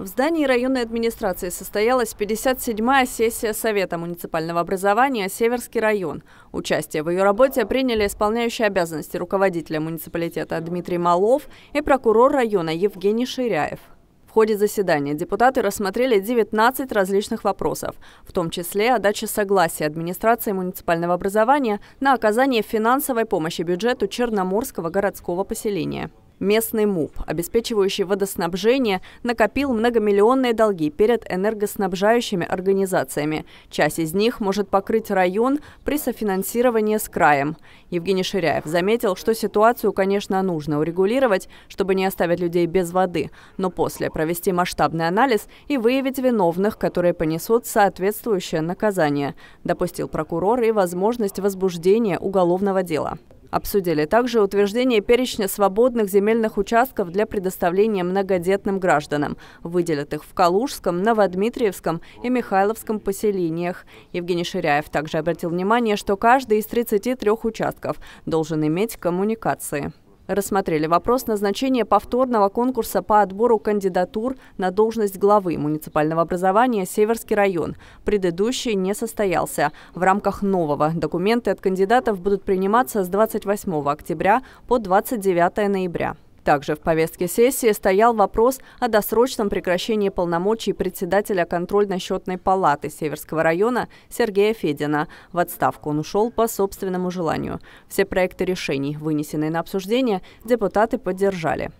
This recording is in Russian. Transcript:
В здании районной администрации состоялась 57-я сессия Совета муниципального образования «Северский район». Участие в ее работе приняли исполняющие обязанности руководителя муниципалитета Дмитрий Малов и прокурор района Евгений Ширяев. В ходе заседания депутаты рассмотрели 19 различных вопросов, в том числе о даче согласия администрации муниципального образования на оказание финансовой помощи бюджету Черноморского городского поселения. Местный МУП, обеспечивающий водоснабжение, накопил многомиллионные долги перед энергоснабжающими организациями. Часть из них может покрыть район при софинансировании с краем. Евгений Ширяев заметил, что ситуацию, конечно, нужно урегулировать, чтобы не оставить людей без воды, но после провести масштабный анализ и выявить виновных, которые понесут соответствующее наказание, допустил прокурор и возможность возбуждения уголовного дела. Обсудили также утверждение перечня свободных земельных участков для предоставления многодетным гражданам. Выделят их в Калужском, Новодмитриевском и Михайловском поселениях. Евгений Ширяев также обратил внимание, что каждый из 33 участков должен иметь коммуникации рассмотрели вопрос назначения повторного конкурса по отбору кандидатур на должность главы муниципального образования Северский район. Предыдущий не состоялся. В рамках нового документы от кандидатов будут приниматься с 28 октября по 29 ноября. Также в повестке сессии стоял вопрос о досрочном прекращении полномочий председателя контрольно-счетной палаты Северского района Сергея Федина. В отставку он ушел по собственному желанию. Все проекты решений, вынесенные на обсуждение, депутаты поддержали.